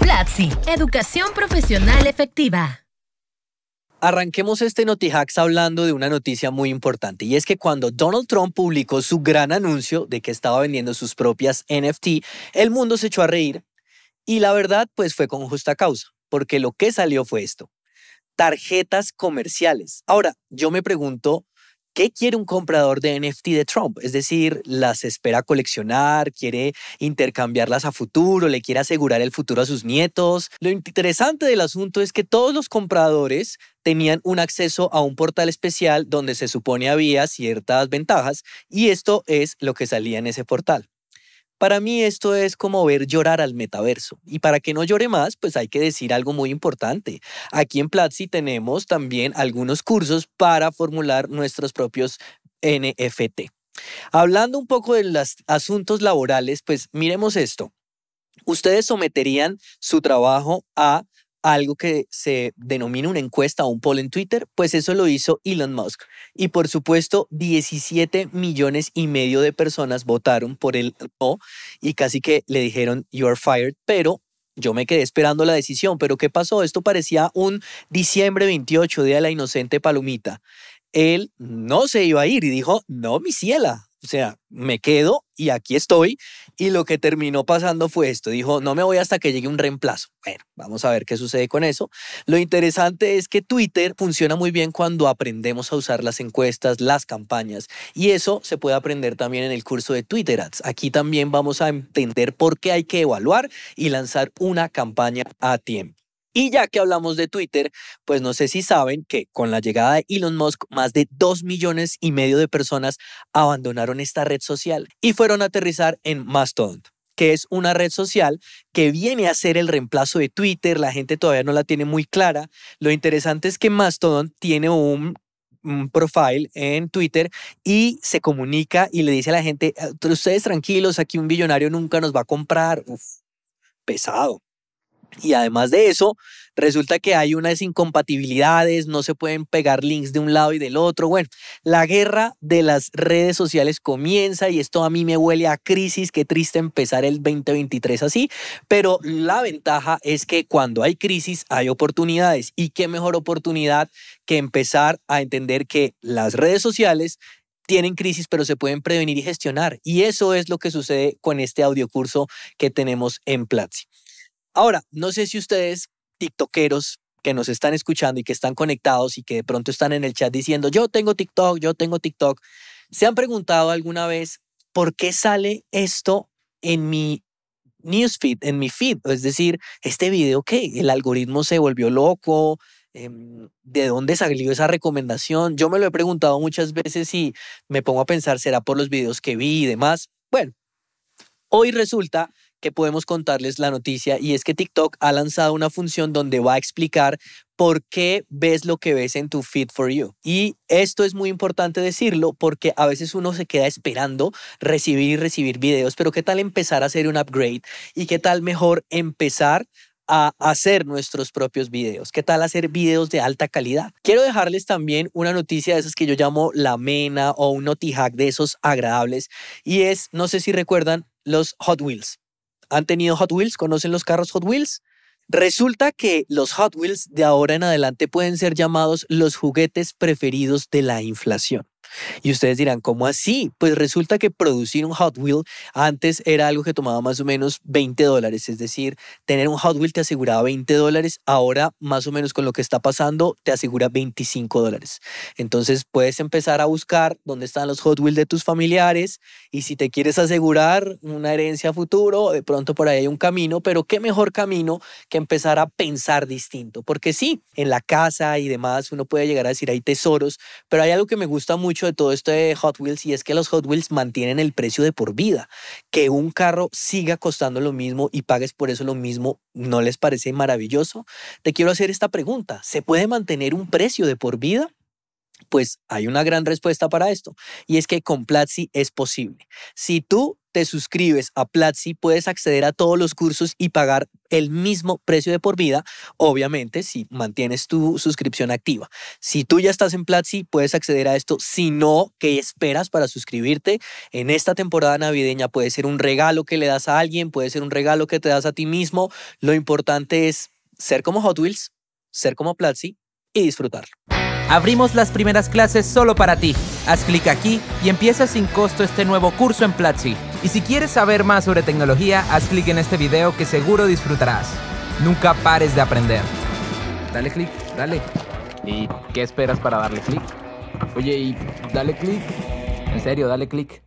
Platzi, educación profesional efectiva. Arranquemos este Notihacks hablando de una noticia muy importante y es que cuando Donald Trump publicó su gran anuncio de que estaba vendiendo sus propias NFT, el mundo se echó a reír y la verdad pues fue con justa causa, porque lo que salió fue esto, tarjetas comerciales. Ahora, yo me pregunto, ¿Qué quiere un comprador de NFT de Trump? Es decir, las espera coleccionar, quiere intercambiarlas a futuro, le quiere asegurar el futuro a sus nietos. Lo interesante del asunto es que todos los compradores tenían un acceso a un portal especial donde se supone había ciertas ventajas y esto es lo que salía en ese portal. Para mí esto es como ver llorar al metaverso. Y para que no llore más, pues hay que decir algo muy importante. Aquí en Platzi tenemos también algunos cursos para formular nuestros propios NFT. Hablando un poco de los asuntos laborales, pues miremos esto. Ustedes someterían su trabajo a algo que se denomina una encuesta o un poll en Twitter, pues eso lo hizo Elon Musk. Y por supuesto, 17 millones y medio de personas votaron por el no y casi que le dijeron, you're fired, pero yo me quedé esperando la decisión. Pero ¿qué pasó? Esto parecía un diciembre 28, Día de la Inocente Palomita. Él no se iba a ir y dijo, no, mi ciela, o sea, me quedo y aquí estoy. Y lo que terminó pasando fue esto. Dijo, no me voy hasta que llegue un reemplazo. Bueno, vamos a ver qué sucede con eso. Lo interesante es que Twitter funciona muy bien cuando aprendemos a usar las encuestas, las campañas. Y eso se puede aprender también en el curso de Twitter Ads. Aquí también vamos a entender por qué hay que evaluar y lanzar una campaña a tiempo. Y ya que hablamos de Twitter, pues no sé si saben que con la llegada de Elon Musk, más de dos millones y medio de personas abandonaron esta red social y fueron a aterrizar en Mastodon que es una red social que viene a ser el reemplazo de Twitter, la gente todavía no la tiene muy clara. Lo interesante es que Mastodon tiene un profile en Twitter y se comunica y le dice a la gente, ustedes tranquilos, aquí un billonario nunca nos va a comprar. Uf, pesado. Y además de eso, resulta que hay unas incompatibilidades, no se pueden pegar links de un lado y del otro. Bueno, la guerra de las redes sociales comienza y esto a mí me huele a crisis. Qué triste empezar el 2023 así, pero la ventaja es que cuando hay crisis hay oportunidades y qué mejor oportunidad que empezar a entender que las redes sociales tienen crisis, pero se pueden prevenir y gestionar. Y eso es lo que sucede con este audiocurso que tenemos en Platzi. Ahora, no sé si ustedes, tiktokeros, que nos están escuchando y que están conectados y que de pronto están en el chat diciendo, yo tengo TikTok, yo tengo TikTok, ¿se han preguntado alguna vez por qué sale esto en mi newsfeed, en mi feed? Es decir, este video que el algoritmo se volvió loco, em, ¿de dónde salió esa recomendación? Yo me lo he preguntado muchas veces y me pongo a pensar, ¿será por los videos que vi y demás? Bueno, hoy resulta que podemos contarles la noticia y es que TikTok ha lanzado una función donde va a explicar por qué ves lo que ves en tu feed for you. Y esto es muy importante decirlo porque a veces uno se queda esperando recibir y recibir videos, pero qué tal empezar a hacer un upgrade y qué tal mejor empezar a hacer nuestros propios videos. ¿Qué tal hacer videos de alta calidad? Quiero dejarles también una noticia de esas que yo llamo la mena o un notihack de esos agradables y es, no sé si recuerdan, los Hot Wheels han tenido Hot Wheels, conocen los carros Hot Wheels. Resulta que los Hot Wheels de ahora en adelante pueden ser llamados los juguetes preferidos de la inflación. Y ustedes dirán, ¿cómo así? Pues resulta que producir un Hot Wheel antes era algo que tomaba más o menos 20 dólares, es decir, tener un Hot Wheel te aseguraba 20 dólares, ahora más o menos con lo que está pasando te asegura 25 dólares. Entonces puedes empezar a buscar dónde están los Hot Wheels de tus familiares y si te quieres asegurar una herencia futuro, de pronto por ahí hay un camino, pero qué mejor camino que empezar a pensar distinto, porque sí, en la casa y demás uno puede llegar a decir hay tesoros, pero hay algo que me gusta mucho de todo esto de Hot Wheels y es que los Hot Wheels mantienen el precio de por vida. Que un carro siga costando lo mismo y pagues por eso lo mismo, ¿no les parece maravilloso? Te quiero hacer esta pregunta. ¿Se puede mantener un precio de por vida? Pues hay una gran respuesta para esto y es que con Platzi es posible. Si tú te suscribes a Platzi, puedes acceder a todos los cursos y pagar el mismo precio de por vida, obviamente si mantienes tu suscripción activa. Si tú ya estás en Platzi, puedes acceder a esto. Si no, ¿qué esperas para suscribirte? En esta temporada navideña puede ser un regalo que le das a alguien, puede ser un regalo que te das a ti mismo. Lo importante es ser como Hot Wheels, ser como Platzi y disfrutarlo. Abrimos las primeras clases solo para ti. Haz clic aquí y empieza sin costo este nuevo curso en Platzi. Y si quieres saber más sobre tecnología, haz clic en este video que seguro disfrutarás. Nunca pares de aprender. Dale clic, dale. ¿Y qué esperas para darle clic? Oye, y dale clic. En serio, dale clic.